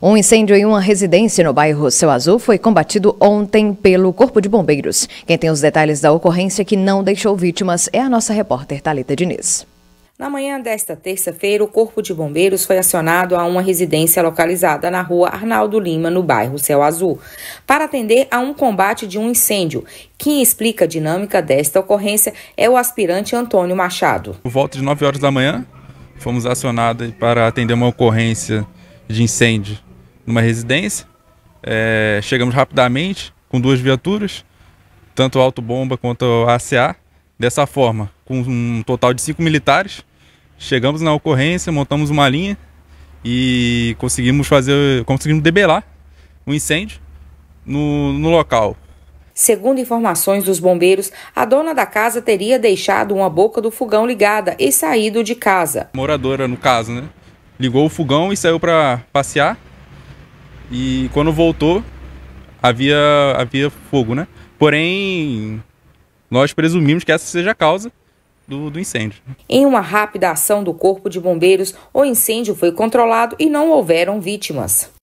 Um incêndio em uma residência no bairro Céu Azul foi combatido ontem pelo Corpo de Bombeiros. Quem tem os detalhes da ocorrência que não deixou vítimas é a nossa repórter Talita Diniz. Na manhã desta terça-feira, o Corpo de Bombeiros foi acionado a uma residência localizada na rua Arnaldo Lima, no bairro Céu Azul, para atender a um combate de um incêndio. Quem explica a dinâmica desta ocorrência é o aspirante Antônio Machado. Por volta de 9 horas da manhã, fomos acionados para atender uma ocorrência de incêndio numa residência. É, chegamos rapidamente com duas viaturas, tanto auto autobomba quanto ACA. Dessa forma, com um total de cinco militares, chegamos na ocorrência, montamos uma linha e conseguimos fazer, conseguimos debelar o um incêndio no, no local. Segundo informações dos bombeiros, a dona da casa teria deixado uma boca do fogão ligada e saído de casa. Moradora, no caso, né? Ligou o fogão e saiu para passear. E quando voltou, havia, havia fogo, né? Porém, nós presumimos que essa seja a causa do, do, incêndio. Em uma rápida ação do Corpo de Bombeiros, o incêndio foi controlado e não houveram vítimas.